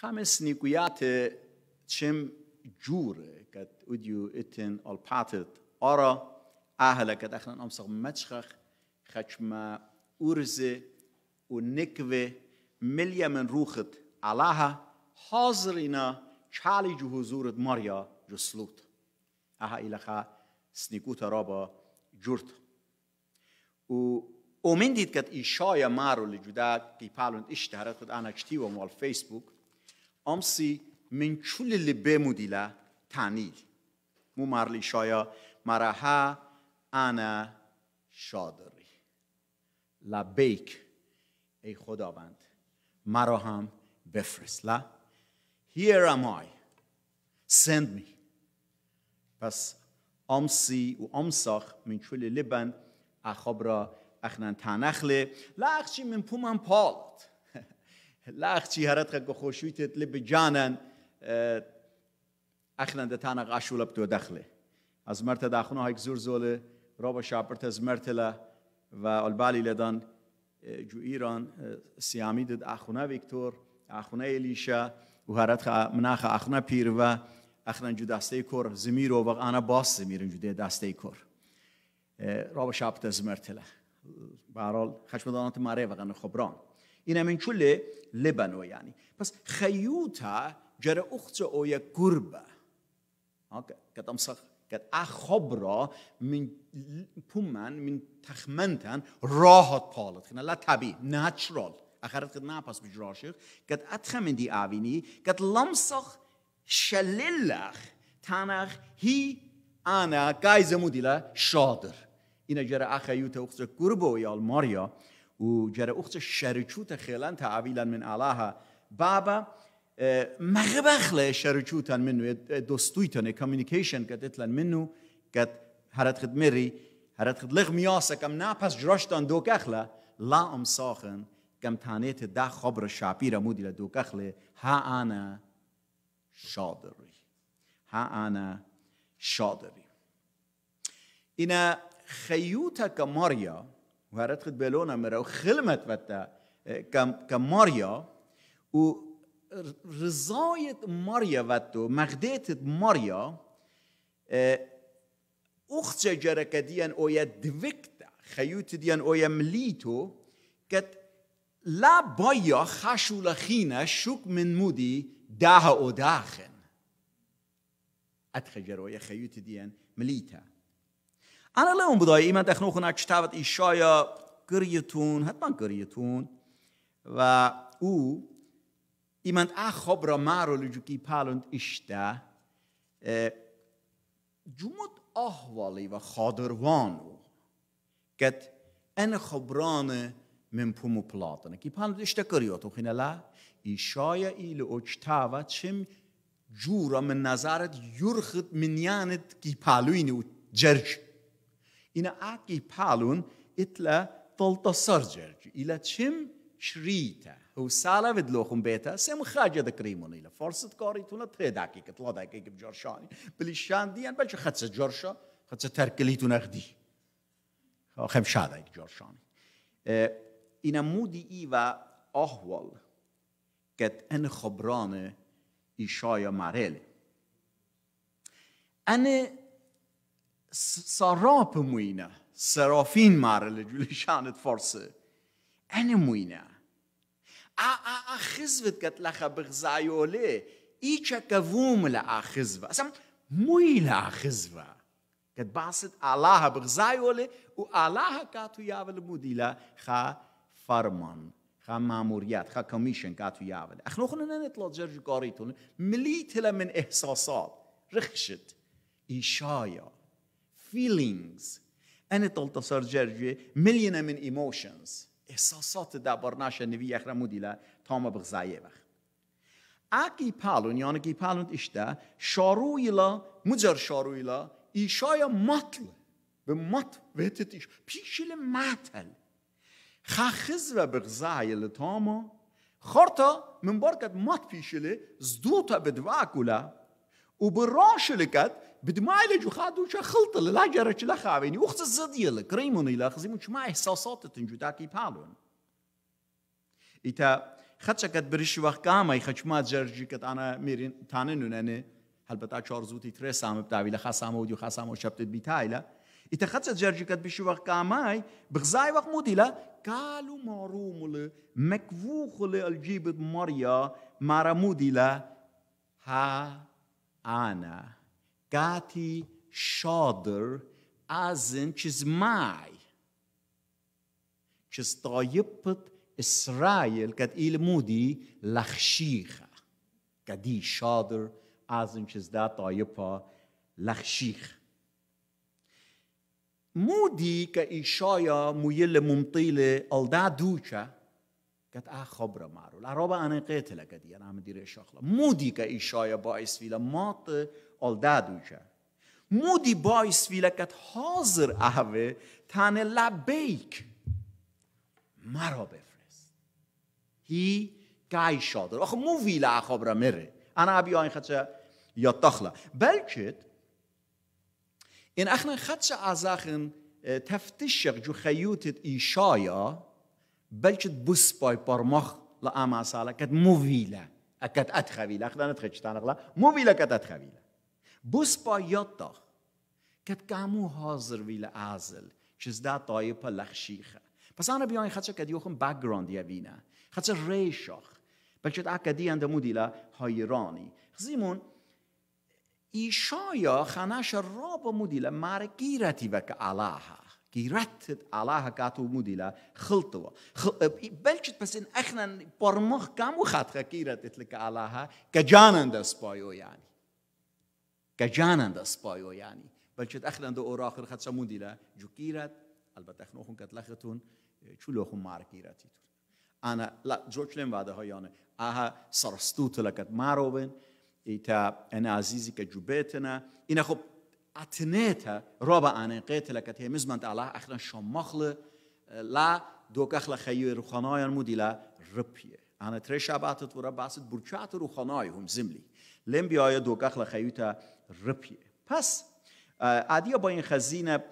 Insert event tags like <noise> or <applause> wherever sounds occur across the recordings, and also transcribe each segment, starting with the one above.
خامس نيكويات تشم جور كت اوديو اتن الباتت ارا اهلا كت اخنا امسخ متشخخ خشما اورزه ونكوه مليا من روخت علاها حاضرنا جو حضورت ماريا جسلوت اها الخا سنيكوتا رابا جورت و اومندید کت ایشای مارو لجودا قيبالون اشتهرت خود انا کشتی و مال فيسبوك امسی من چول لبه مدیلا تانیل مو مرلی شایا مراها انا شادری لبیک ای خداوند مرا هم بفرست لا Here am I. Send me. پس امسی و امساخ من چول لبن اخاب را اخنن تنخله لخشی من پومن پالت. لەخچی هەرەتخەکە خۆشویتێت لێ بجانن ئەخنەن دەتانە تو لە از دەخلێ. ئەزمەرتە داخنەوەیك زۆر زۆلێ ڕۆبە شاپرتە از لە و البالی لەدان جو ایران سیامی دید اخونه ویکتور اخونه الیشا و مناخه اخنه پیر و اخلن جو کور و و بەغانە باس زمیرن جو کور را کۆر. ڕۆبە از زمەرتە لە. برحال خشمدانات مره بەغەنە خبران اینا من چله لبنو یعنی پس خیوتا جر اخت او یا گربه قد آه، امسخ قد اخبرا من پومن من تخمنتن راحت پالت خینا لا طبیعی ناتشرال اخرت قد ناپس بجراشق قد اتخمن دی اوینی قد لمسخ شللخ تنخ هی انا قایزمو دیلا شادر اینا جر اخیوتا اخت گربه یا ماریا وجرى أخت شرچوت خيلان تعابيلا من علاها بابا اه، مغبخ له شرچوتا منو دوستويتن كوميونيكيشن كتتلن منو كت هرت خد مري هرت خد لغ مياسه كم نا پس جراشتان دوكخلا لا ام ساخن كم تانيت ده خبر الشعبي رمودي لدوكخلا ها انا شادري ها انا شادري إن خيوتك مريم وهرت خد بالونا مرة وخلمت فتا كماريا و رضاية ماريا فتو مغديت ماريا أخت جركة ديان أويا دفكتا خيوت ديان أويا مليتو كت لا بايا خاشو لخينا شوك من مودي داها أو داخن أتخجر أويا خيوت ديان مليتا انا لهم بدایه ایمان تخنو خونه کتابت ایشایا گریتون حتما گریتون و او ایمان ا را مارو لجوکی پالند اشتا جمود احوالی و خادروان او کت این خبران من پومو پلاتن کی پالند اشتا خینا لا ایشایا ایل کتابت چم جورا من نظرت یرخت منیانت کی پالوینو جرش إن آكي بالون اتلا تلتا سرجرج ایلا تشم شريتا هو سالة بدلوخم بيتا سم خاجة دكريمون إلى فرصة كاري تونا تري كتلا تلا كب بجرشاني بلي شان ديان باش خدسة جرشا خدسة تركلي تونا خدي خم شادة جرشاني آه، إنا مودي إيوا أهول كت أن خبرانة إشايا ماريلي أنا سراب میان، سرافین ماره لجولیشانت فرست، اینه میان. آخیزت که لحاظ برخزا یه ولی، یه چه اصلا ل آخیزه؟ سام میل آخیزه، که باشد الله برخزا یه ولی، او الله کاتویا ول مودیلا خا فرمان، خا ماموریت، خا کامیشن کاتویا ود. اخنو خونه نه اتلاع جری کاریتون، ملت ل من احساسات، رخشت، ایشای. feelings أنا تلت صار مليون من ايموشنز احساسات دبار برناش نوی یخ رمودی لا تام بغزایه بخ اکی پالون یعنی کی پالون اشتا شاروی مجر شاروی ایشای مطل به مط ایش پیشیل مطل خخز و بغزای تاما خورتا من کت مات پیشیل زدوتا بدواکولا و براشل کد بدمالج وخادو شا خلطة لا جرش لا خاويني وقت الزدية لكريموني لا خزيمو ما إحساسات تنجو تاكي بالون إتا خدش قد برش وقت كاما خدش ما جرجي قد أنا ميرين تاننون أنا هل بتا چار زوتي تري سامي بتاوي لخسامو وديو خسامو شبتت بيتايلا إتا خدش جرجي قد بشي وقت كاما بغزاي وقت مودي موديلا قالوا معروم مكفوخ مارا مودي لا ها أنا قاعدتي شاضر أزن چيز معي چيز طايبت إسرائيل قد إيل مودي لخشيخة قدي شاضر أزن چيز دا مودي كإشايا ميل ممطيلة ألدا دوشا قد اه خبرة معرول عربة أنا قاتلة قد أنا عم دير مودي كإشايا باعث في لما al dadúja. Módi bajszvileket hazr áve, táne labbeik. Mara befresz. Hi gájsadr. Ach, mú világabra mere. Anábi ajnhatsa, ja tachla. Belkét, إن احنا خدش عزاخن تفتشق جو خيوتة إيشايا بلش بس باي برمخ لأما سالة كت موفيلة أكت أتخويلة أخنا نتخيش تانغلا موفيلة كت أتخويلة بوسباياتا كت كامو هازر ويل عازل شزدا طايبة لخشيخة بس أنا بيان خاتش كد يوخم باكجراوند يا بينا خاتش ريشخ بكشت أكدي عند موديلا هايراني خزيمون إيشايا خناش الرابة موديلا ماركيرتي بك علاها كيرتت علاها كاتو موديلا خلطوا خل... بلشت بس إن إحنا برمخ كامو خاتخ كيرتت لك علاها كجانن دسبايو يعني كجانان دا سبايو يعني بل بلشت أخلن دا أوراق رخد سمون دي لا جو كيرت البته أخنوخن كتلختون شو لوخن مار كيرتيتون أنا لا جوش لين واده ها يانا آها سرستو سرستوت لكت ماروبن إيتا أنا عزيزي كجو بيتنا إنا خب أتنيتا رابا أنا قيت قيتلكت هي مزمنت على أخلن شمخل لا دوك أخلا خيو مو دي لا ربيه أنا تري شاباتت ورا باسد برچات روخاناي هم زملي لیم بیاید دوکخ لە رپیه. رپیه. پس عادیە با این خزینه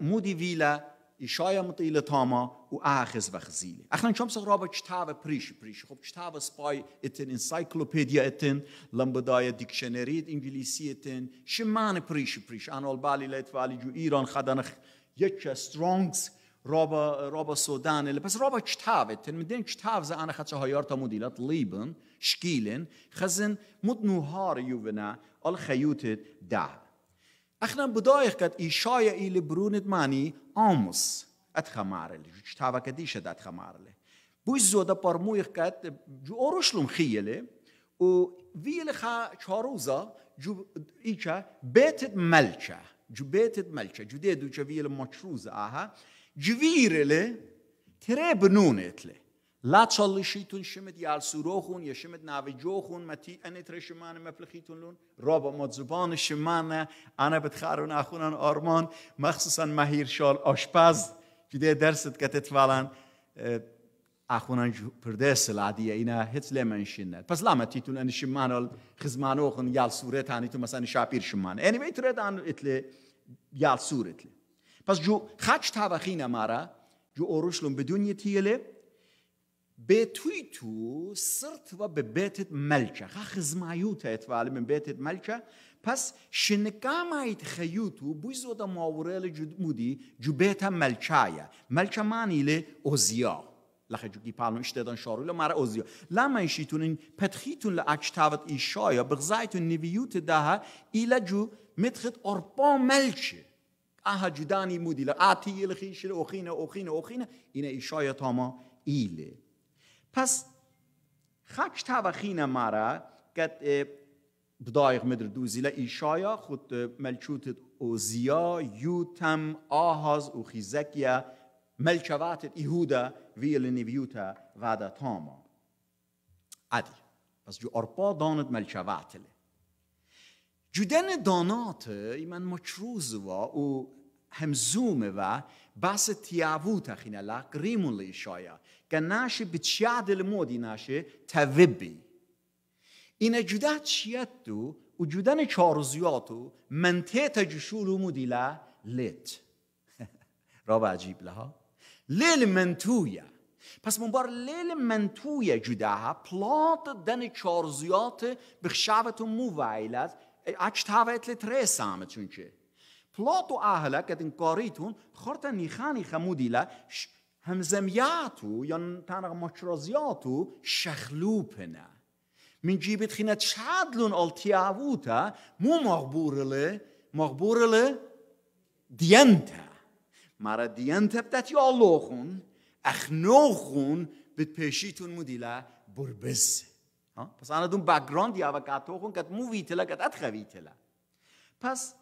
مودی ویلا ایشای مطیل تاما و آخذ و خزیلی اخلا چم سر با کتاب پریش پریش خب کتاب سپای اتن انسایکلوپیدیا اتن لمبدای دیکشنری انگلیسی اتن شمان پریش پریش انال بالی لیت والی جو ایران خدنخ یک سترونگز رابا رابا سودان پس رابا کتاب اتن مدین کتاب زه خدش هایار تا مدیلت لیبن شكيلن خزن متنو هار يوفنا الخيوتة دع اخنا بدايخ قد إيشايا إلي برونت ماني آمس اتخمارل جتاوا كديشة دا اتخمارل بوزو دا برمويخ قد جو اروشلوم خيالي و ویل خا چاروزا جو ايشا بیتت ملچا جو بیتت ملچا جو ديدو جو ویل مچروز آها جو جویرلی تره بنونت لی لا تشلشيتون شمد يالسوروخون يشمد ناوجوخون متي أن ترشمان مبلخيتون لون رابا مدزبان شمان انا بتخارون اخونن آرمان مخصوصا مهير شال آشپز جده درست کتت فعلا اخونان پردس العادیه اینا هیچ لمنشینه پس لامه تیتون ان شمانال خزمانوخون یال سوره هانی تو مثلا شاپیر شمان انی وی ترد ان یال پس جو خچ تاوخین مارا جو اوروشلون بدون یتیله توی تو و و ملکه مەلکە خە خزمایوتە و من بیت ملکه پس شنکامایت خەیوت و بووی زۆدە ماورێ لە جو جوبێتە ملکه مەلچەمانی لێ ئۆزییا لەخە جوکی پاڵم شتێدان شارو اوزیا لما ایشیتون این پتخیتون لی اکشتاوت ایشایا بغزایتون نویوت ده ایله جو متخت ارپا ملکه اها جدانی مودی لە خیش لی اوخینه اوخینه اوخینه اینه ایشایا تاما ایلی پس خاکش تا ما را که بدایق مدر دوزیل ایشایا خود ملچوت اوزیا یوتم آهاز و خیزکیا ملچوات ایهودا ویل نیویوتا ودا تاما عدی پس جو ارپا داند لی جودن دانات من مچروز و او همزوم و بس تیاوو تخینه لق ریمون لیشایا که ناشی به چیا دل مودی ناشی تویب بی اینه جده چیت دو و جودن چار زیادو جشولو لیت <laughs> را عجیب لها لیل من پس من بار لیل من جده ها پلات دن چارزیات زیاد بخشابت و موویلت اچتا ویت لیت ریس چونچه پلاتو آهلا که دن کاریتون خورتا نیخانی خمودیلا همزمياتو ين تانغ مشروزياتو شخلوبنا من جيبت خينا تشادلون التياووتا مو مغبورلي مغبورلي ديانتا مرا ديانتا خون اللوخون اخنوخون پیشیتون دیلا بربز ها پس انا دون باکگراند یا خون کت مو ویتلا کت خویتلا پس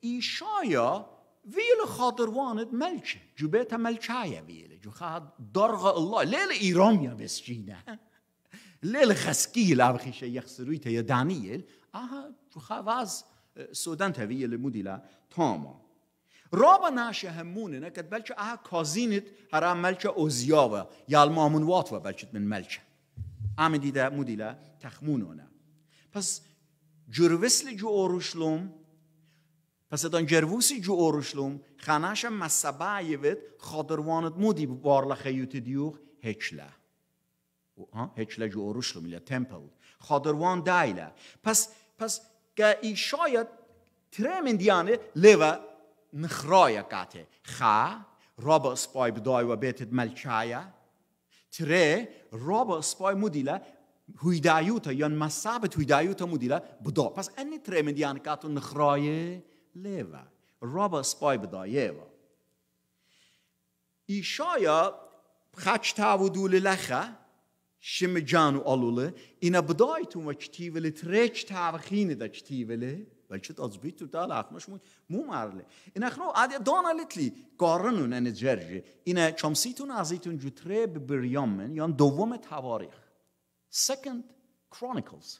ایشایا ویل خاطروانت ملچه جبهت ملچایا ویله جو خواهد درغ الله لیل ایرام یا بسجینه لیل خسکی لابخیش تا یا دانیل آها جو خواهد سودان ویل مدیلا تاما رابا ناشه همونه نکد بلچه آها کازینت هر ملچه اوزیاوه یا المامون واتوه بلچه من ملچه آمدیده مدیلا تخمونونه پس جروسل جو اروشلوم پس اتان جروسی جو ارشلوم خانش مصبه ایوید خادرواند مودی بار لخیوت دیو هچلا هچلا جو ارشلوم یا تمپل خادروان دایلا پس پس که ای شاید تره من دیانه لیوه مخرای خ خا رابا اسپای بدای و بیتت ملچایا تره رابا اسپای هوی هویدایوتا یا مصابت هویدایوتا مدیلا بدا پس انی تره من دیانه قطه نخرای لیوا رابا سپای بدا یهوا ایشایا خچ تاو دول لخه شم جانو آلوله اینا بدای تو ما چتیوله تریچ تاو خینه دا چتیوله بلچه تا از بیتو تال اخماش موی مو مرله این اخنو آده دانه لیتلی گارنون این جرجه اینه چامسیتون ازیتون جو تری ببریامن یان دومه تواریخ سکند کرونیکلز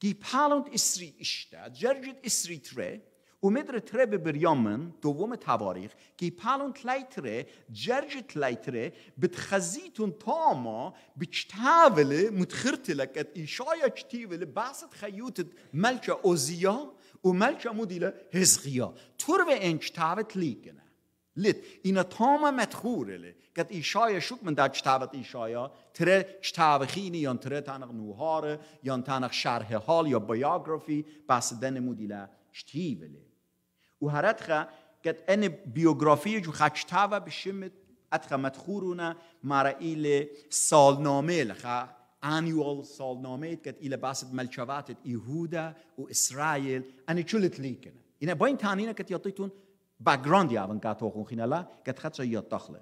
گی پالونت اسری اشتاد جرجت اسری تری ومدر می تره به بریامن دوم تواریخ که پلون تلی جرجت جرج تلی تره به تخزیتون تا ما به چطاوله متخرته لکت ایشایا چطیوله بسید و ملک مودیله هزغیا تور و این چطاوه تلی کنه لیت اینا متخوره لی کت ایشایا شک من تره چطاوه خینی یا تره تنق نوهاره یا تنق شرح حال یا بیاغرافی دن مدیل چطیوله و هر اتخا که این بیوگرافی جو خشتا و بشم اتخا مدخورونه مارا ایل سالنامه لخا سالنامه ایت کت ایل باسد ملچوات ایهودا و اسرائیل این چولت لیکنه اینه با این تانینه که یادتون باگراندی یاون که توخون که کت خدسا یاد داخله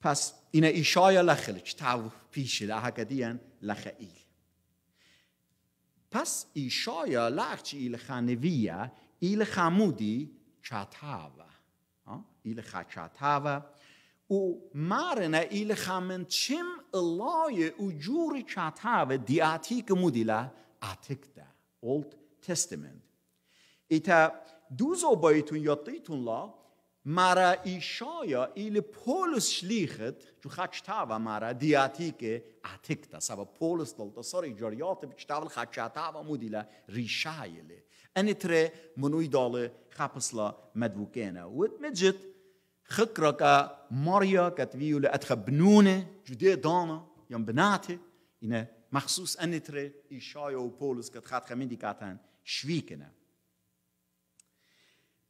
پس اینه ایشای لخل چتا و پیشل احا کدیان لخ ایل پس ایشای لخچی ایل یل خمودی چتا و ها یل و او مارنا یل حمن چم الا ی اوجور چتا و دیاتی کمودی لا اتیکتا اولد تستامنت ایتا دوزو بایتون یاتیتون لا مارا ایشایا یل پولس شلیخت جو خچتا و مارا دیاتی کے اتیکتا پولس دالت سار اجریات چتا و خچتا و مودیلا ریشایله ئەنیترێ منووی داڵێ خاپسڵە مەدووکێنە وت مجد خکرەکە ماريا کەتوی و بنونة ئەتخە دانا يوم بناتي یان مخصوص ئینە مەخصوس ئەنیترێ ئیشایە و پۆلس کە خات خەمێندی کاتان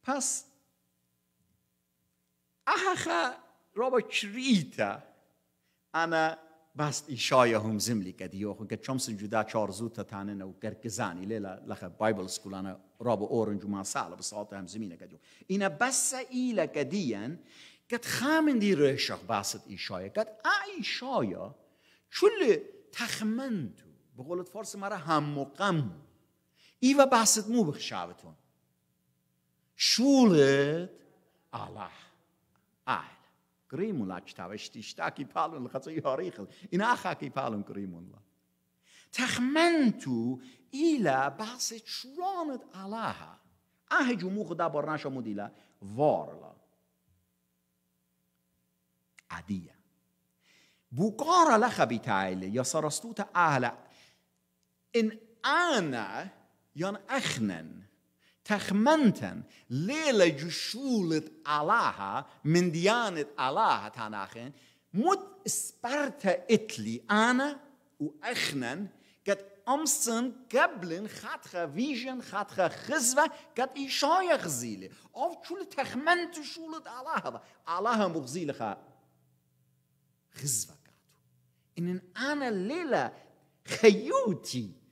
پس ئەهخە رابا كريتا أنا باست ئیشایەهم زملی کە دیۆخکە چۆم سنجودا چار زوو تەتانەنە و گەرگزانی لێ لەخە بایبل سکولانە ڕابە ئۆرنج و ماساڵە بەساڵتە هەم زمینەکە دوو. ئینە بەسە ئیلەکە دیەن کە دي ڕێشەق باست ئیشایەکەت ئایشایە چول تەخمەند و بقولت فۆرس مەرە هەمووقەم ئیوە باست مو بخشاوتون. شولت الله ئاهی. grimulla čtavešti štaki palun lkhatsu yorikhil ina khaki palun grimulla تخمنتو إلى بحث شرانت علاها اه جموخ دا برناشا مديلا وارلا عادية بوقارا لخبي تعالي يا سرستوتا أهلا إن أنا ين أخنن تخمنتن ليلة جشولة الله من ديانة الله تناخن مت سبرتا إتلي أنا وأخنن قد أمسن قبلن خاتخا فيجن خاتخا خزوة قد إشايا غزيلة أو شول تخمنت شولة الله با. الله مغزيلة خا غزوة قاتو إن أنا ليلة خيوتي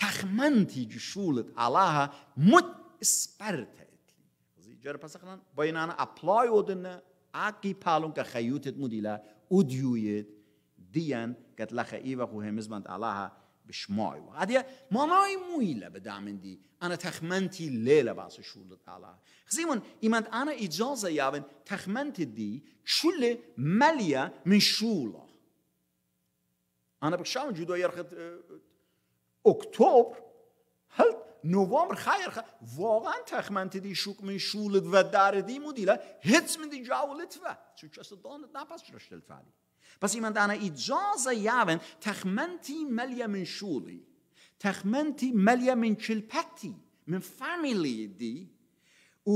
تخمنتی تخمنتي شولت علىها مت اسپرت اسبرت جر پس خلان آن اپلای ودن آقی پالون که خیوتت مدیلا ودیویت دیان کت لخ ایوا خو همزمند علاها بشماي عادیا ما ناي مويلة بدعمن دي أنا تخمنتی لیل باس شولت على خزیمون إيمان أنا إجازة يابن تخمنت دی شلة ملیا من شولا أنا بخشام جدو يرخد اکتبر هل نوامبر خیر خیر واقعا دی شوک من شولد و دردی مودیله هیچ من دی جاولت و چون چست داند نپس رشتل فعلی پس ایمان دانا اجازه یاون تخمنتی ملی من شولی تخمنتی ملی من چلپتی من فامیلی دی و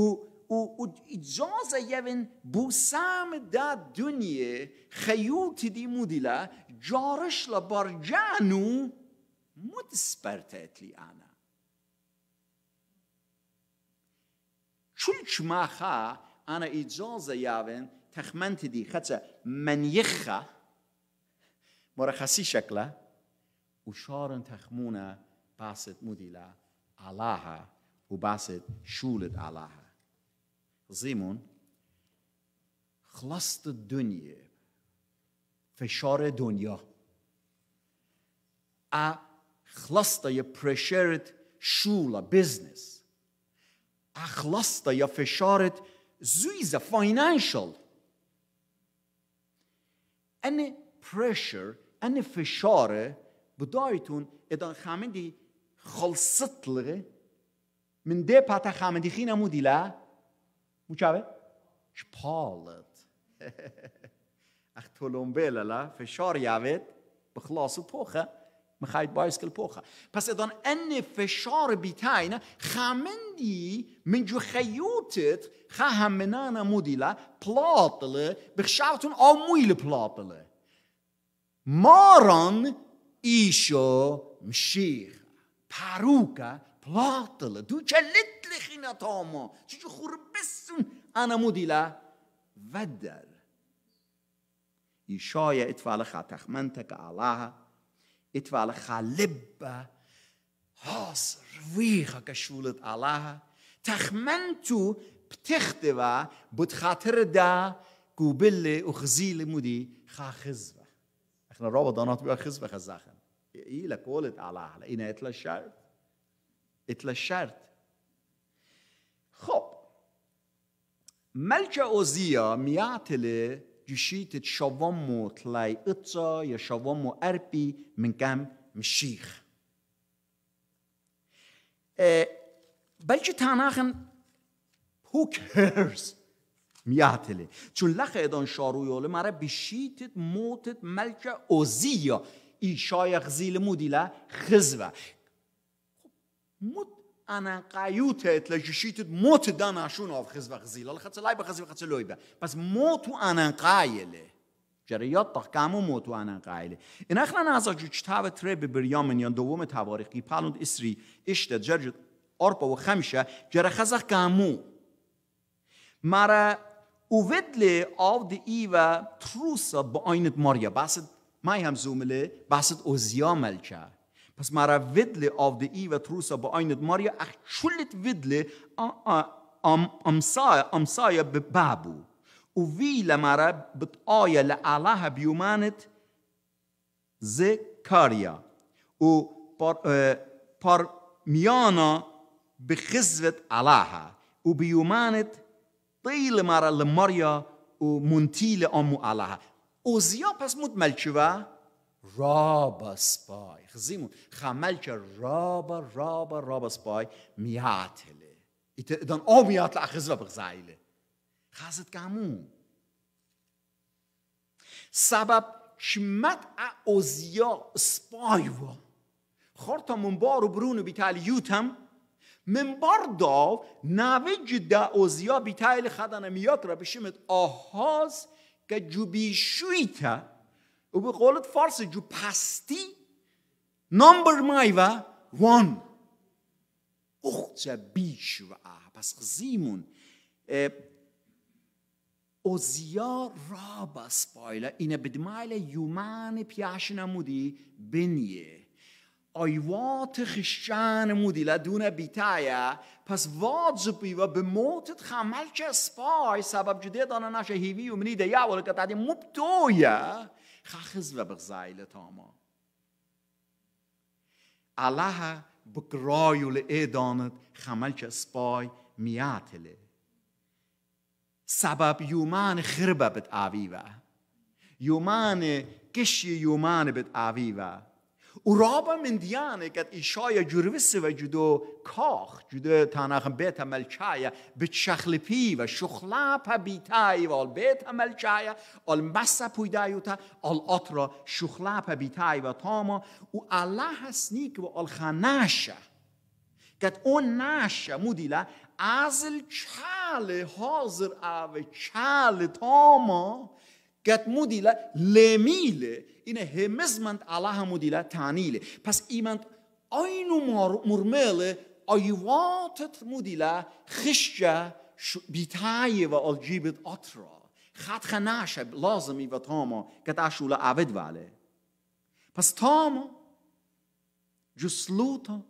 و اجازه یون بوسام دا دنیا خیوتی دی مودیلا جارش لبرجانو modspertetli ana. Čunč maha ana i džoza javen تخمنت دي خدسة منيخة مرخصي شكله وشارن تخمونه باست مديلا علاها وباست شولد علاها زيمون خلصت الدنيا فشار دنيا خلصت پرشرت شولا بزنس اخلصت فشارت زویزا فاینانشال ان پرشر ان فشار بدایتون ادان خامدی خلصت لغه من ده پتا خامدی خینا لا دیلا مشابه شبالت اخ فشار یاوید بخلاص توخه میخواید بایسکل پوخه پس ادان ان فشار بیتاین خامندی من جو خیوتت خامنانا مودیلا پلاتله بخشاوتون آمویل پلاتله ماران ایشو مشیخ پروکا پلاتله دو چلت لخینا تاما چجو خوربسون انا مودیلا ودر ایشای خاتخ منتک علاها يتفعلخا لبة هاصر ويخا كشولة الله تخمنتو بتختبا بتخاطر دا قوبلة وخزيلة مودي خا خزبة احنا رابع ضنات بيها خزبة خزاخن إيه لقولت على لقينا اتلشرت اتلشرت خب ملجا اوزيا ميعتلي gjyshit et موت tlai utza, ja شوام arpi, من gam مشیخ. بلکه تنخن who cares میاتله چون لخ ادان شارویاله مره بشیتت موتت ملکه یا ایشای غزیل مودیله خزوه خب، انا قیوت اتلا جشیت موت دان اشون خز و خزیل الله لای بخز و لوی پس موت و انا قایله جریات تا کام موت و انا قایله این اخلا نازا جو چتا و تره به بریام دوم تواریخی پالوند اسری اشتد جر و خمشه جره خزق کامو مرا او ودل آو دی ای و تروس با آینت ماریا بسید مای هم زومله بسید اوزیا ملچه پس مارا را ویدلی دی ای و تروسا با آیند ماریا احصیلت ویدلی آم سای آم سایه به بابو و وی ل مرا به آیه ل و بر میانا به قصد الله و به یوماند طیل مرا ل ماریا و منتیل آم ماله از پس مطمئن شو. رابا سپای خزیمون خمل که رابا رابا رابا سپای میاتله ایت ادان او میاتل اخزی و بغزایله خزد کمون سبب شمت اعوزیا سپای و خورتا منبار و و بیتال یوتم منبار داو نوی جدا اوزیا بیتال خدا نمیات را بشمت آهاز که او به قولت فارسی جو پستی نمبر مای و وان اخت بیش و پس خزیمون اوزیا را پایلا اینه بدمایل یومان پیاش نمودی بنیه آیوات خشان مودی لدون بیتایا پس واجبی و به موتت خمل که سپای سبب جده دانه نشه هیوی و منی دیا ولکتا دی خخز و بغزایل تاما الله بگرایول داند خمل که سپای میاتله سبب یومان خربه بت آویوه یومان کشی یومان بت آویوه او رابا مندیانه که ایشای جرویس و جدو کاخ جدو تانخم بیت ملچای به چخلپی و شخلا پا بیتای و آل بیت ملچای آل مسا پویدایو تا آل آترا شخلا پا و تاما او الله هست نیک و آل خانشه که اون ناشا مودیله ازل چال حاضر او چال تاما Gud modila lemile ine hemizmand Allaha modila tanile. Pas imand aynu murmele ayvatet modila khishja بتاي والجيبت أطرا خد خناشه لازم يبقى تاما قد أشولا عبد وعلي بس تاما جو سلوطة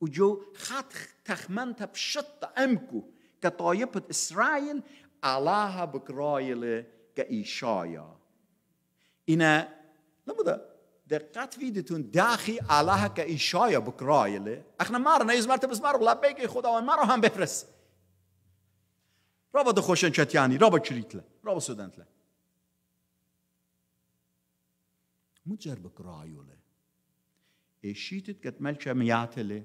وجو خد تخمنت بشطة أمكو كطايبة إسرائيل الله بقرايل كإشايا إن لماذا دقت فيدتون داخي الله كإشايا بكرايلة احنا مرة نيز مرتب اسمار لبيك خدا ومرة هم بفرس رابا دخوشن شتياني رابا كريتلا رابا سودانتلا مجر بكرايلة إشيتت كتمل شمياتلة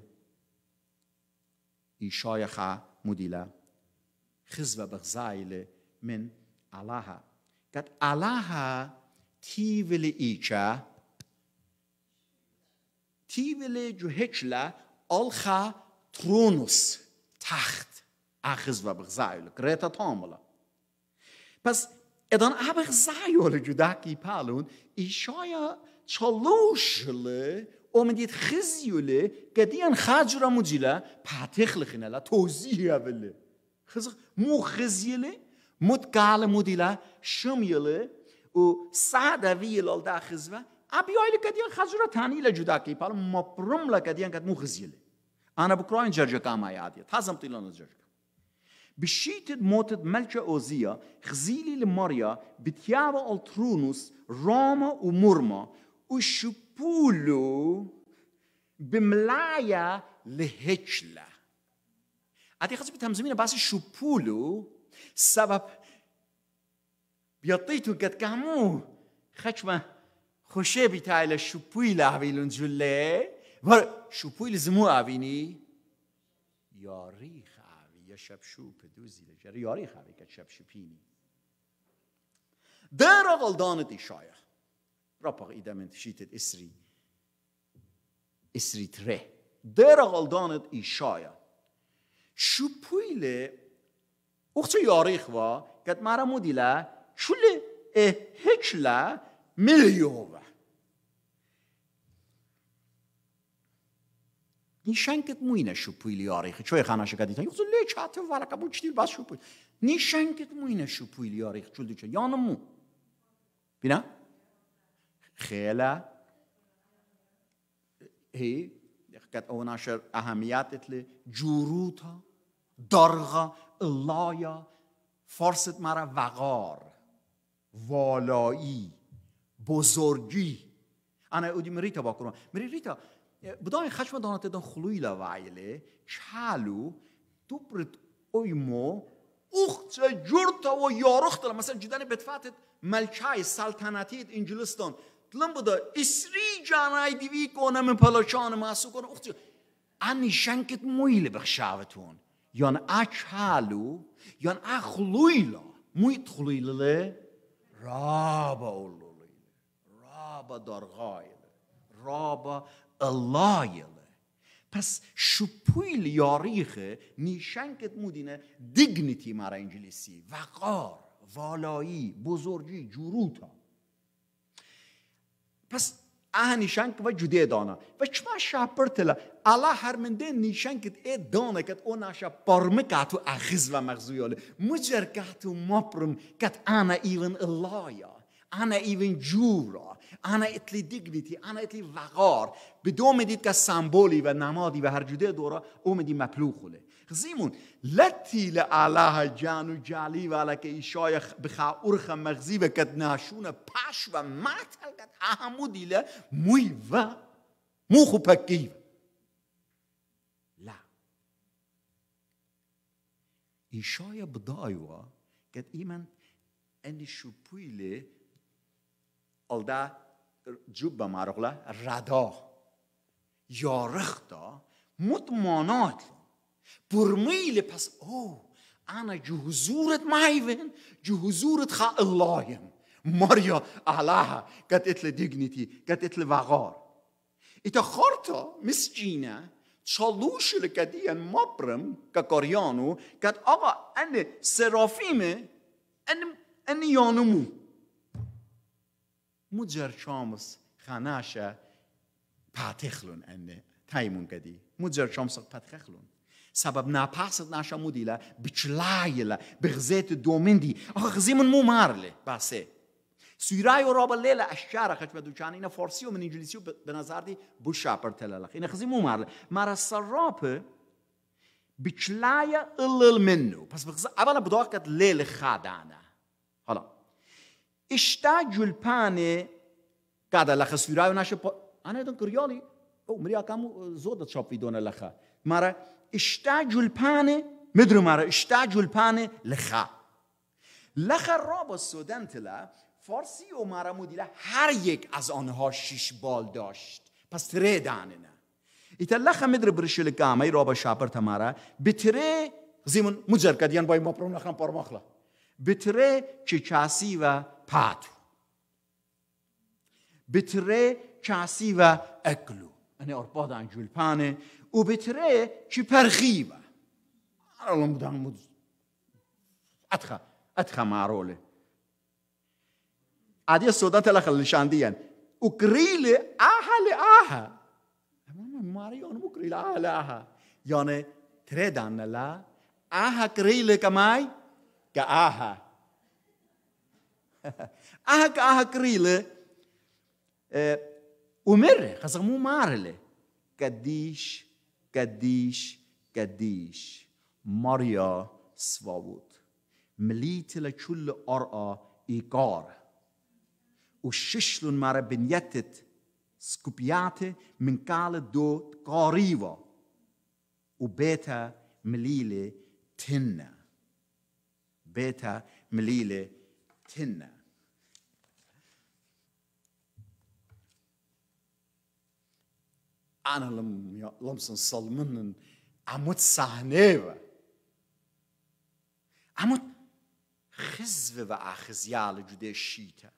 إشايا خا مديلة خزبة بغزايلة من الله dat alaha tivele icha tivele juhechla alha ترونوس تخت اخز و بغزایل کرتا پس ادان ابغ زایول جوداکی پالون ایشایا چالوشل اومدید خزیوله قدیان خاجرا مجیلا پاتخ لخنلا توزیه ولی خزق مو خزیله مود کال مودیله شمیله او ساده ویل آل داخله. ابی آیله کدیان خزوره تانیله جدا کی پالم محرم له کدیان که مخزیله. آنها بکروند جرجا کامای آدیه. تازم تیله نزجک. بیشیت موت ملچ آزیا خزیلی الماریا بیتیا و آلترنوس روما و مرما و شپولو به ملاع لهچلا. آدی خب تا زمینه شپولو سبب و قد كامو خشمة خوشه بتاعي شبوي لعبيلون جلي بر شپوی لزمو عبینی یاریخ عبی یا شبشو بدوزی لجر که عبي كد شبشبيني در غلدانت إشايا رابق من شيتت اسری اسری تره در غلدانت إشايا شبوي یاریخ yarıqva, qət məramud ilə külli eheklə milyova. نیشن کت موینه شپویلی آریخی چوی خانش کدیتن یخزو لی چاته ورقه بو چتیر بس شپوی نیشن کت موینه شپویلی آریخی چول دیچه یانم مو بینا خیلی هی کت اوناشر اهمیت اتلی جوروتا دارغا الایا فارست مرا وقار والایی بزرگی انا اودی مریتا با کنم مریتا، ریتا بدای خشم دانات دان خلوی لوایله چالو تو برد اویمو اوخ چه جورتا و یارخت مثلا جدن بتفاتت ملچای سلطنتی انجلستان دلم بدا اسری جانای دیوی کنم پلاشان ماسو کنم اوخ چه انی شنکت مویل بخشاوتون یان آتش حالو، یان مویت می‌تخلیله رابا اولله، رابا در رابا اللهیله. پس شپویل یاریخه نیشنکت مودینه دیگنتی ما را انجلیسی، وقار، والایی، بزرگی، جوروتا پس اه نشان که و جده دانا و چما شاپر تلا الله هر من ده نشان که ای دانا کت او ناشا پرم که و مغزویاله مجر که مپرم کت انا ایون اللایا انا ایون جورا انا اتلی دیگنیتی انا اتلی وقار. به دو میدید که سمبولی و نمادی و هر جده دورا او میدید قزیمون لطیل لعلاها جانو جان و جالی بخواه ارخ مغزی و کت ناشون پاش و مات کت هەمودی لە موی و موخو و پەکی لا ئیشایە بدایوە کت ایمن ئەنی شوپوی لێ ئەڵدا جوب بمارغلا ردا یارخ دا مطمانات Por mij le pas, oh, ana juhuzuret maiven, juhuzuret ga Allahem. Maria alaha, kat etle dignity, kat etle vagar. Ita kharta misjina, چالوش لکدی مبرم کاریانو کد آقا ان سرافیمه ان ان یانمو مجر شامس خناشه پاتخلون ان تایمون کدی مجر شامس پاتخلون Sababna pasat naša mudila, bičlajila, bihzet domindi, ah, zimen mu marle, pa se. سويراي ورابا الليلة الشارع خش بدو كان إنا فارسي ومن إنجليزي بنظر دي بوشا برتلالك إنا خزي مو مارل مارا السراب بيشلايا قلل منه بس بخز أولا بدوقت ليل خادانا هلا اشتا جلباني قادا لخ سويراي وناشي با... أنا يدن كريالي أو مريا كامو زودة شاب في دون مارا اشتاج البانه مدرو آره، مرا اشتاج البانه لخا را با سودنتلا فارسی و مرمو مدیله هر یک از آنها شش بال داشت پس تره دانه نه ایتا لخه مدر برشل کامه را با شاپر تماره به تره زیمون مجر کدیان بای ما نخم به تره چکاسی و پاتو به تره و اکلو انه یعنی ارپاد انجول پانه او بتره چی پرخیبه مارولم بودن مود اتخا اتخا ماروله عادی سودان تلا خلشاندیان او گریل احل آها ماریان او گریل احل آها یعنی تره دان آها کریل کمای که آها آها که آها <laughs> کریل او مره خسامو مارله که دیش قديش قديش ماريا سواوت مليت لكل أرأة إيقار وششلون مارا بنيتت سكوبياتي من قال دو قاريوة وبيتا مليلة تنة بيتها مليلة تنه بيتا مليله تنه انا لم لمسن صلمن عمود صحنه عمود خزو و اخزیال جوده شیته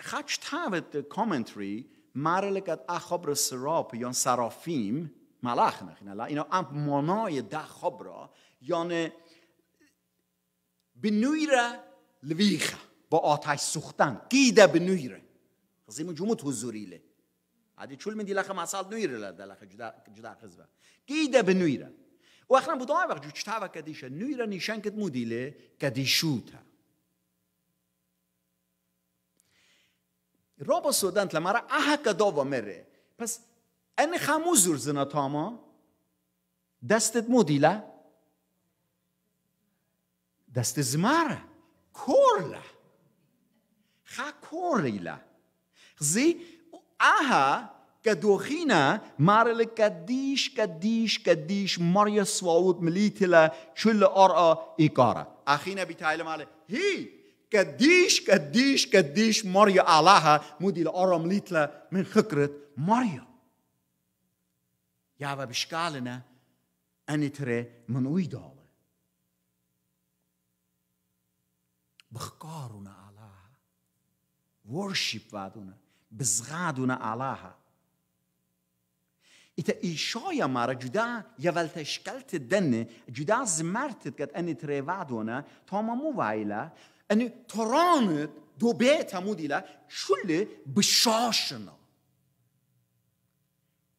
خاچ تاوت کامنتری کد اخبر سراب یا سرافیم ملخ نخینه اینا ام مانای ده خبرا یعنی به بنویره لویخه با آتش سوختن نویره بنویره قضیم جمعه توزوریله Adi çul min مسال نویره nuirela dalakha جدا جدا khizva. Gida benuira. و اخنا بودا وقت جو چتاوا کدیشا نویرا نیشنکت کد مودیله کدیشوتا رابا سودنت لمره اها کداوا مره پس ان خموزور زنا تاما دستت مودیله دست زماره کورله خا کوریلا زی اها كدوخينا مار الكديش كديش كديش ماريا سواود مليتلا شل أرأى ايكارا أخينا بتايل مالي هي كديش كديش كديش ماريا ألاها مودي لأرأى مليتلا من خكرة ماريا يابا بشكالنا أني تري من ويدا بخكارنا ألاها ورشيب وادونا بزغادو نا علاها ایتا ایشای مارا جدا یوال تشکلت دن جدا زمرتت کت انی تریوادو نا تا ما مو بایلا انی ترانت دو بیتا مو دیلا بشاشنا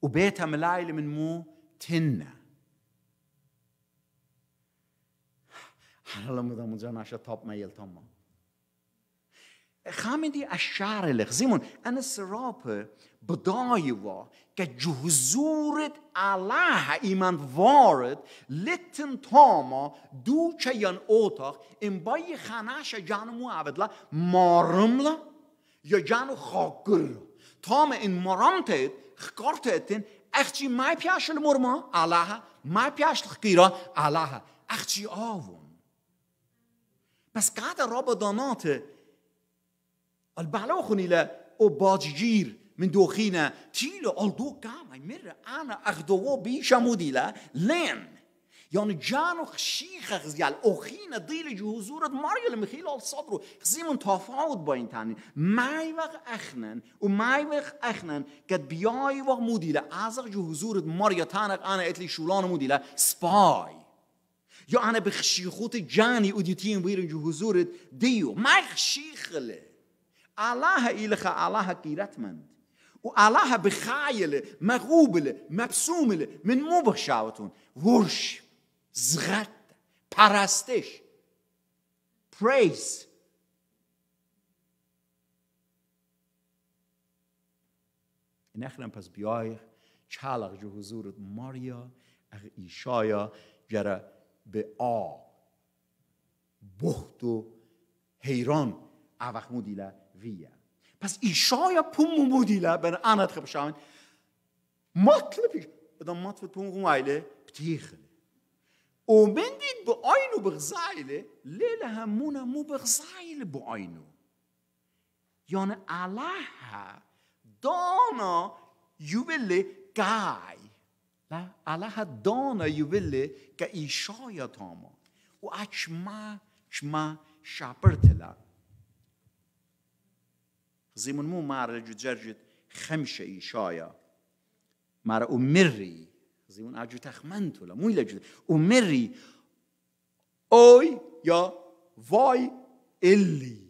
و بیتا ملایل من مو تن حالا مدامو مجانا شد تاب میل تمام خمیندی دی شعر لخ زیمون سراپه بدایی که جهزورت علاها ایمند وارد لتن تاما دوچه یا اوتاخ این بای خناش یا جانو مارملا یا جانو خاکر تامه این مارم تهید خکار اخچی مای پیاشل مرما الله مای پیاشل خکیرا الله اخچی آوون بس قد راب داناته البعلا خنيلة او باجير من دوخينا تيلا أول دو كام مرة أنا أخدوه بيشا موديلا لين يعني جانو خشيخ خزيال أخينا ديل حضورت ماريل مخيل على صدرو خزيمون تفاوض بين تاني ماي وقت أخنن ماي وقت اخنن قد بياي وق موديلا جو حضورت ماريا تانك انا اتلي شولان موديلا سباي یا انا به خشیخوت جانی اودیتیم بیرن جو حضورت دیو ما الله ایلخ الله من و الله بخايله مغوبله مبسومله من مو بخشاوتون ورش زغت پرستش praise این پس بیای چالق جو حضورت ماریا اخ ایشایا جرا به آ بخت و حیران اوخمو دیله پس ایشای پوم مودیله بودی لا بن شاید مطلبی بشاون مطل بی ادا مطل پوم اون ایله او من دی بو بغزایله لیله همونه مو بغزایله بو اینو یان الها دانا یوبل گای لا الها دانا یوبل که ایشایا تاما او اچما شما شاپرتلا zimunmu mara خمشه ای شایا مارا أمري زیمون اجو تخمنتو لا مو لجو أمري اوی یا وای الی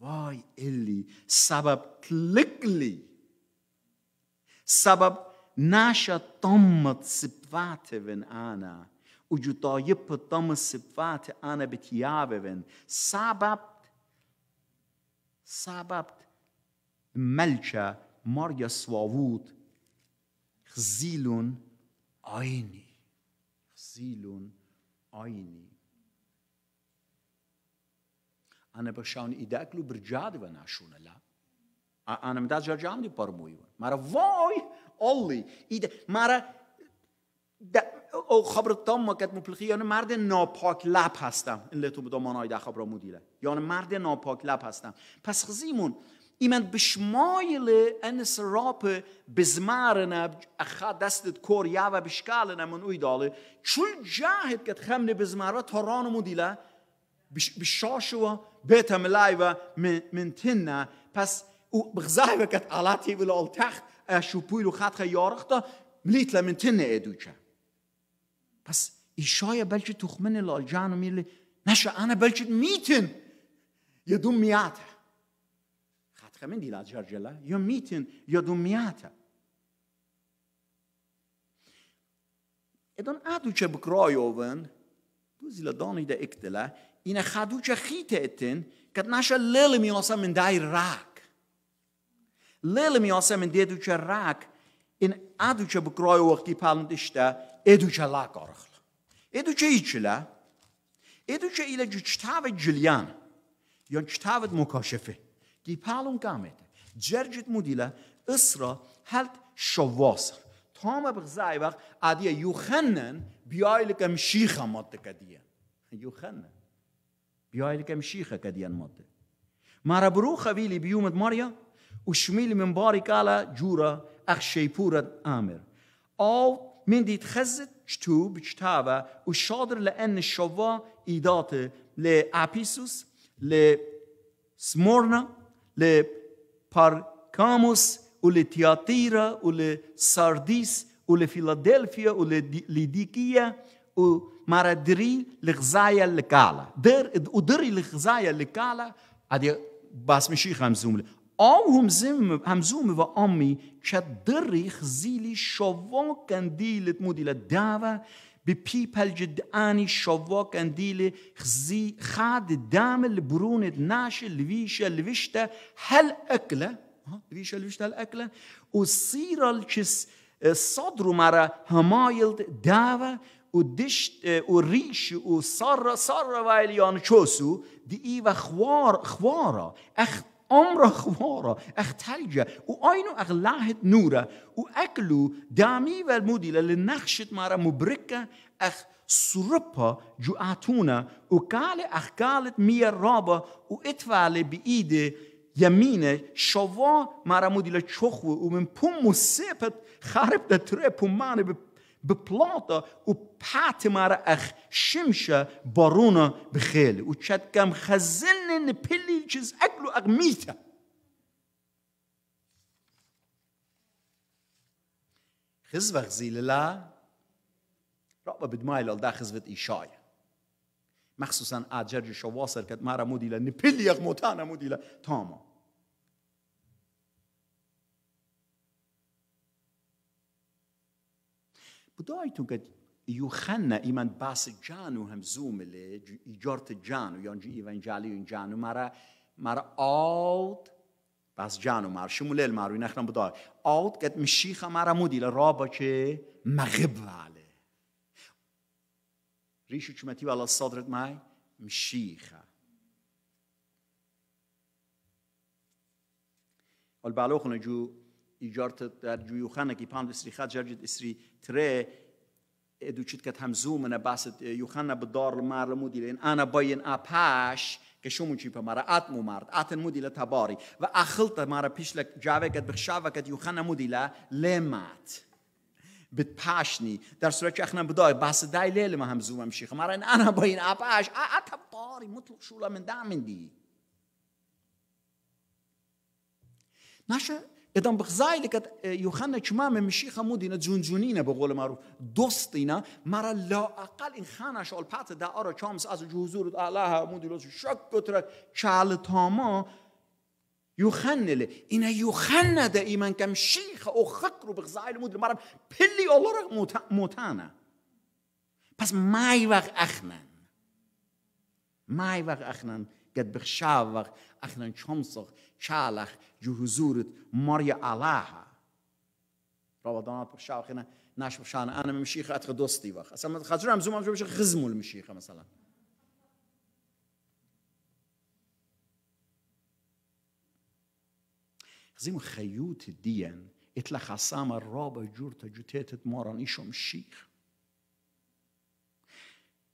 وای الی سبب تلکلی سبب ناشا تمت سبواتي ون آنا وجو طايب طم سبواتي آنا بتیابه ون سبب سبب ملچه ماریا سواوود خزیلون آینی خزیلون آینی انا بشان ایدکلو بر جاد و نشونه لا انا مداز جا جامدی پرمویون مارا وای اولی ایده مارا او ما کت مپلخی یعنی مرد ناپاک لب هستم این لتو بدا مانای را مدیره یعنی مرد ناپاک لب هستم پس خزیمون ایمن بشمایل انس راپ بزمارن اخا دستت کور یا و بشکال من اوی داله چون جاهد کت خمن بزمارا تاران بشاش و بیت ملای و من نه. پس او بغزای وکت علاتی ولال تخت شپویل و خط یارختا ملیت لمن تنه ادوچه پس ایشای بلکه تخمن لالجان میلی نشه انا بلکه میتن میات خط خمین دیل از جرجله یا میتن دو میات ادان ادو چه بکرای اوون دوزی دانی ده اکتله این خدو چه خیت اتن کت نشه لیل میاسه من دای راک لیل میاسه من دیدو چه راک إن in adwche begroiwch di palantista edwche lagarchl. Edwche ichla, edwche ile juchtave Julian, jonchtave mukashefe, di palun gamet. جرجت موديلا اسرا هلت شواصر تام بغزاي وقت عادية يوخنن بياي لك مشيخة مات كديا يوخنن بياي لك مشيخة كديا مات ما ربرو خبيلي بيومد ماريا وشميل من باري كالا جورا أخشيبورة آمر أو من دي تخزت شتو بشتابة وشادر لأن الشوا إيداتي لأبيسوس لسمورنا لباركاموس ولتياتيرا ولسارديس ولفيلادلفيا ولديكيا ومارادري لغزايا لكالا در ودري لغزايا لكالا ادي بس مشي خمسة آه همزومي وأمي كتضر يخزيلي شوا كنديلة موديلة دعوة ببيبل جد اني شوا كنديلة خزي خاد الدام اللي برونة ناشي لفيشة لفيشتا هالأكلة لفيشة لفيشتا هالأكلة وصيرا الكس صدرو مرا همايل دعوة ودشت وريش وصرة صرة وايليان شوسو دي ايوا خوار خوارا اخت عمر خواره اخ او وعينه أغلعت نوره او دامی و والموديلة لنخشت مارا مبركة او کال اخ کالت می رابا او اتواله بی ایده یمینه شوا مارا او من پوم بوم سیبت خارب تره تری به ببلعطة وبحاتي مارا أخ شمشة بارونا بخيل وشاد كام خزنن بلي جز أكلو أغميتا خزبة غزيلة لا رقبة بدمايل دا خزبة إيشايا مخصوصا آجر شواصل كد مارا موديلا نبلي أغموتانا موديلا تاما بدایتون که یوخنه ایمن باس جانو هم زومله لی ایجارت جانو یعنی جی ایوان جالی این جانو مره مره آد باس جانو مره شمو لیل مرا این اخنام بدای که که مره مودیل را با که مغب واله ریشو چمتی والا صدرت مای مشیخ البالوخنه جو ایجارت در جو یوخنه که پاند خد جرجت اسری تره ادو که هم زومن باست یوخانه با دار المار لما دیلین انا باین اپاش که شمو چی پا مارا ات مو مارد ات مو دیل تباری و اخلت مارا پیش لکجاوه کت بخشاوه کت یوخانه مو دیل لیمات بد پاش نی در صورت که اخنا بدای باست دای لیل ما هم زومن شیخ مارا این انا باین اپاش ات باری مو تلقشولا من دامن ناشه ادم بخزایلی که یوحنا چما مشیخ مود اینا نه به قول معروف دوست اینا مرا لاقل این خانش الپت ده آرا چامس از حضور الله مود لوس شک گتر چال تاما يخنل إن يخن دائما كم شيخ أو خكر بغزائل مود مرا پلی الله پس مای وقت اخنن مای وقت اخنن يوغ أخنن قد بخشاوغ اخنن شمسغ شالخ جو حضورت مريا الله ربضان شالخنا ناش بشان انا مشيخ اتخ دوستي وخ اصلا خاطر هم زوم مش خزموا المشيخه مثلا خزيم خيوت ديان اتلا خصام الرابع جورتا جوتيت ماران ايشو مشيخ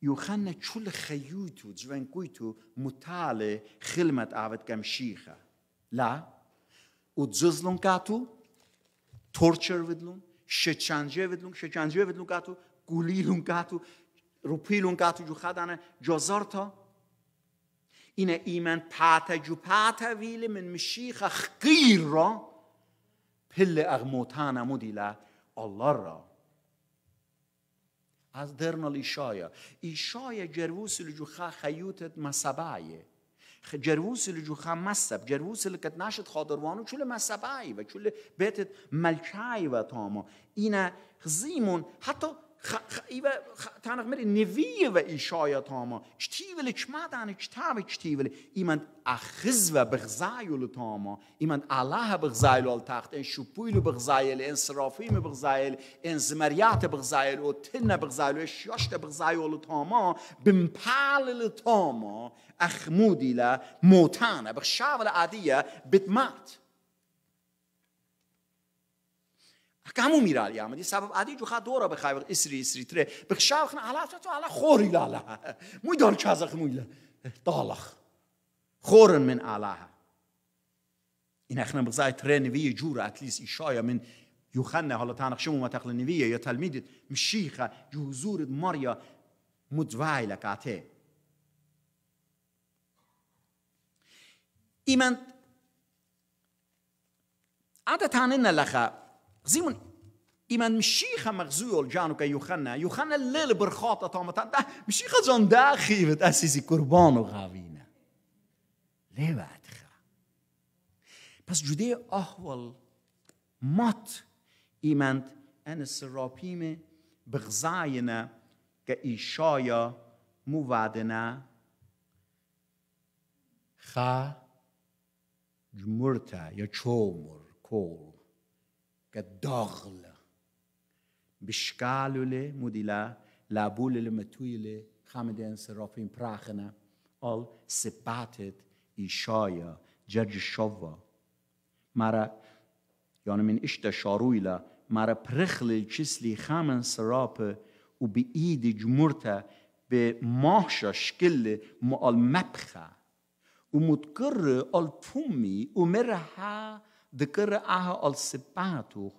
يوخنا تشول خيوتو جوان كويتو متالي خلمت عبد كم شيخه la u dzëzlun katu, torqër vedlun, shëqanje vedlun, shëqanje vedlun katu, gulilun katu, rupilun katu ju khadana jazarta. اینه ایمن پاتجو پاتویل من مشیخ خقیر را پل agmotana مدیلا الله را از درنال ایشایا ایشایا جروسی لجو خا خیوتت مسابایه جرووس لجو خم مصب جرووس لکت خادروانو چول مصبعی و چول بیت ملکایی و تاما اینا خزیمون، حتی خ... خ... مری نوی و ایشای تاما چتیولی چمدن چتی چتیولی ایمان اخز و بغزایل تاما ایمان الله بغزایل آل تخت ان شپویل بغزایل ان صرافیم بغزایل ان زمریات بغزایل و تن بغزایل شاشت بغزایل تاما بمپال تاما أخمودي لموتانا بالشعب العادية بتمات كامو ميرا يا مدي سبب عادي جو خد دورا بخايب اسري اسري تري بخشاول خنا على تو على خوري لا لا مو دون كازخ مو طالخ خورن من اعلاها این اخنا بغزای تره نوی جور اتلیس ایشایا من یوخنه حالا شما ما تقل نویه یا تلمیدید مشیخه جو حضورت ماریا مدوای لکاته iemand عادة لخا زيون إيمان مشيخة مغزول جانو كي يوخنا يوخنا الليل برخاطة طامتا دا مشيخة جان دا خيبت أسيسي قربانو غاوينا ليه بعد خا بس جدي أهول مات إيمان أنا السرابيمة بغزاينا كإيشايا موعدنا خا جمرت یا چومر کول كالدغل بشكالوله موديلا لابولله متويله خامدين سرافين براخنا آل سباتت ایشای جرج شوا مرا یعنی من إشتا شارويلا مرا برخل الجسلي خامن سراب وبإيد جمرتا ماشا شکل مال مبخه ومتكرر الفمي ومرها ومرحا دكر اها قل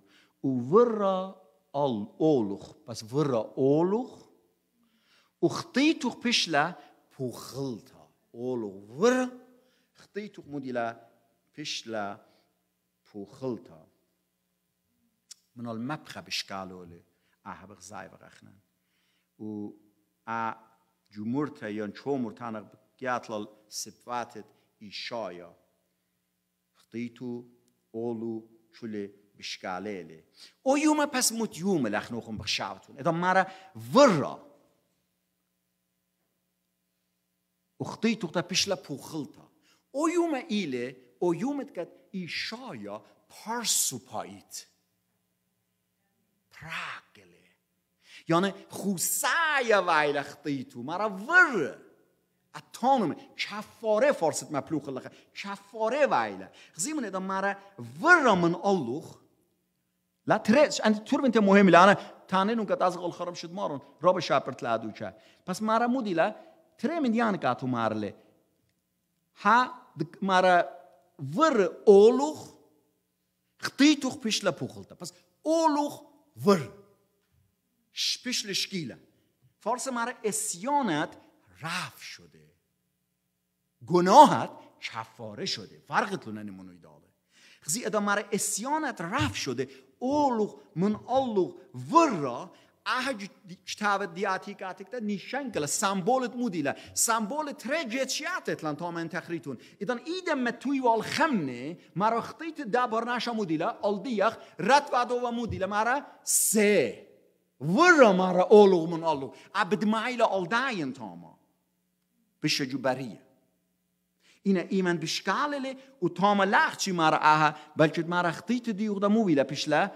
وورا الاولوخ بس ورا أولوخ وخطيتوخ بشلا بوغلتا أولوخ ورا خطيتوخ موديلا بشلا بوغلتا من المبخى بشكالولي اها بغزاي بغخنا و ا جمهور يان شومور نغبت کی اطلل سپاتت ایشایا خطیتو اولو چولی بشکاله لی او یوم پس موت یوم لخنوخم بخ ادام ما را ور را او خطیتو تا پیشلا پخلطا او یوم ایله او یومت گت ایشایا پارسوپایت پراگله یانی خوسا وای خطیتو ما را اتانمه. چه فاره مپلوخ مپلوخه لخه. چه فاره وعیله. خوزی من ایده مره لا من انت تره. این طور منته مهمیله. تنه نون که از غل خراب شد مارون. رابه شپرت لادو چه. پس مره مودیله تره مندیانه که اتون ماره لیه. ها مره ور اولوخ خطیتوخ پیش لپخلته. پس اولوخ ور. پیش لشگیله. فرس مره اسیانه رفع شده گناهت کفاره شده فرقتون نمونوی داله خزی ادامه را اسیانت رفع شده اولوغ من اولوغ وررا، احج کتاب دیاتی ده نشان کلا سمبولت مودیلا سمبولت رجیتیاتت لان تامن تخریتون ایدن ایدم متوی وال خمنه مرا خطیت دا مودیله مودیلا دیخ رت و دو و مودیلا مرا سه وررا مرا اولوغ من اولوغ عبد آل داین تاما بشجubariya. Ina iman bishkalele u tama laxchi mara aha, بلکه mara ما رختیت uqda muvila پیشله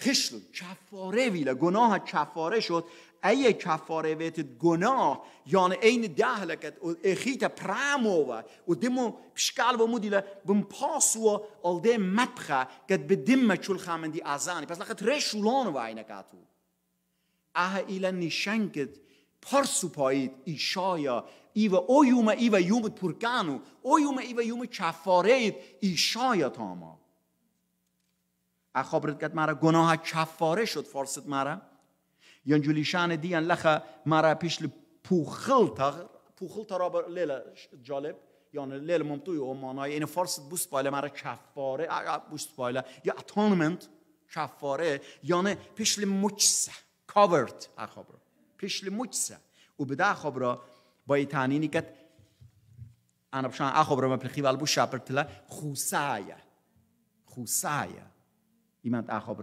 خشل کفاره ویلا گناه کفاره شد ای کفاره ویت گناه یعنی این لکت و اخیت پرامو و و دمو پشکال و مودیلا بم پاسو آل ده مبخه کت به دیم چول خامندی ازانی پس لخت رشولان و اینکاتو اها ایلا نشنگت پرسو poi ایو iva o yume iva پرگانو turkanu o yume iva ایشایا kafareit ishaia tama اخابرت گد مرا گناه کفاره شد فارست مرا یا جولیشان دیان لخه مرا پیش پوخل تا پوخل تا را لیل جالب یعنی لیل ممتوی مانای این فارست بوست پایله مرا کفاره بوست یا اتانمنت کفاره یعنی پیش مچسه کاورت اخابرت پیش لی مجسه او بدا خبرا با تانی نیکت انا بشان اخو خبرا من پلخی والبو شاپر تلا خوسایا خوسایا ایمان تا اخو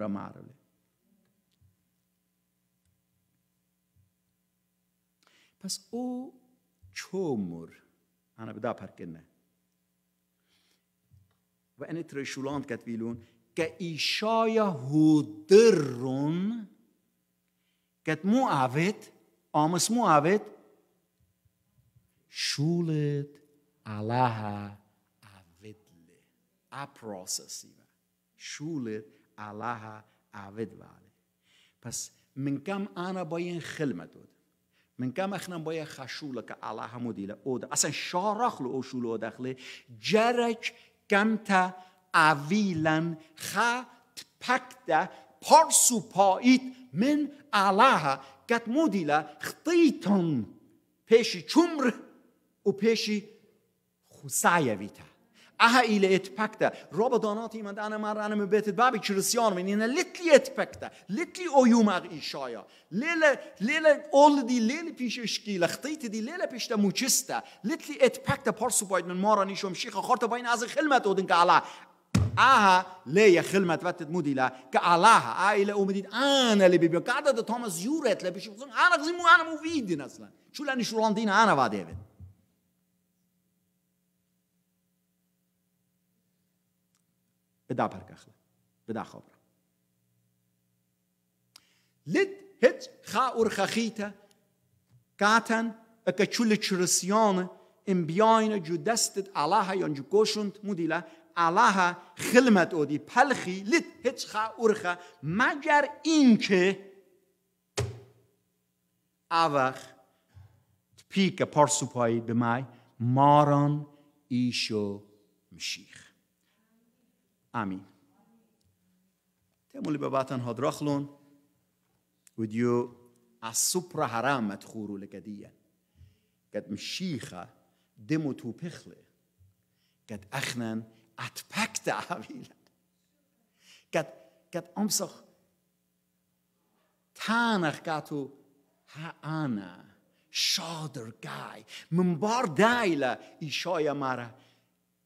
پس او چومور انا بدا پرکنه و اینی ترشولاند کت ویلون که ایشای هودرون kad muavit, omës muavit, shullet Allaha avidle. A processiva. Shullet Allaha avid vale. پس من كم انا باين خلمه دود من كم اخنا باين که كالله او ده اصلا شارخ لو او دخله کم تا عویلن خا تپکته پایید من علاها قد مودیلا خطیتون پیشی چمر و پیشی خسایویتا اها ایل اتپکتا رابا داناتی من انا مر من مبتت بابی کریسیان من اینه لتلی اتپکتا لتلی اویومغ ایشایا لیل لیل اول دی لیل پیش اشکی خطیت دی لیل پیش تا موچستا لتلی اتپکتا پارسو باید من مارا نیشم شیخ خارتا باین از خلمت اودن که علا اها ليا خلمة تبتت موديلا كعلاها اي لأو مدين انا اللي بيبيو قاعدة ده توماس يورت لبيش انا قزيمو انا مو فيدين اصلا شو لاني شو راندين انا بعد ايفن بدا بهرك اخلا بدا خبر لد هت خا ورخخيتا كاتن اكتشول تشرسيانه ام بياين جو دستت علاها ينجو كوشنت موديلا علاها خلمت اودی پلخی لیت هیچ خا ارخا مگر اینکه اوخ پیک پارسوپایی به مای ماران ایشو مشیخ امین تمولی به باتن هاد رخلون دیو از سپر حرامت خورو لگدیه. کد مشیخه دمو پخله کد اخنن اتپکت آویل. گد امسخ تانخ گاتو ها آن شادرگای منبار دایی لعی شای مار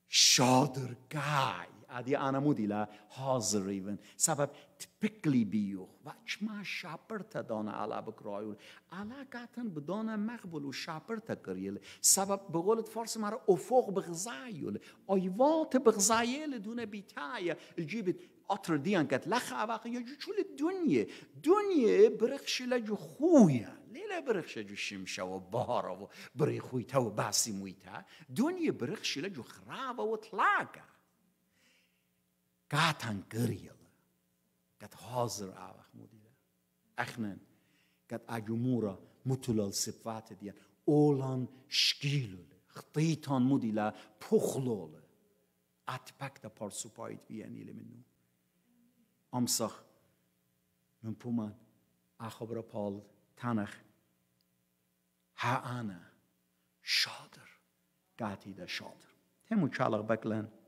شادرگای آدی آن مودی حاضر ایون. سبب typically بيو وقت ما شابرتا دونا على بكرايول على قاتن بدونا مقبول وشابرتا كريل سبب بقولت فرص مرة أفوق بغزايل أيوات بغزايل دون بيتايا جيبت أطر ديان كت لخا واقع يجو شو الدنيا دنيا برخش لجو خويا ليلة برخش لجو شمشة وبارة وبريخويتا وباسمويتا دنيا برخش لجو خرابة وطلاقة قاتن كريل كتهاظر على خمودي اخنن قد اجمورا متلال صفات دي اولان شكيلول خطيطان موديلا بخلول اتباك دا بارسو بايد بياني لمنو امسخ من بومان اخبر بال تنخ ها انا شادر قاتي دا شادر تمو چالغ بكلن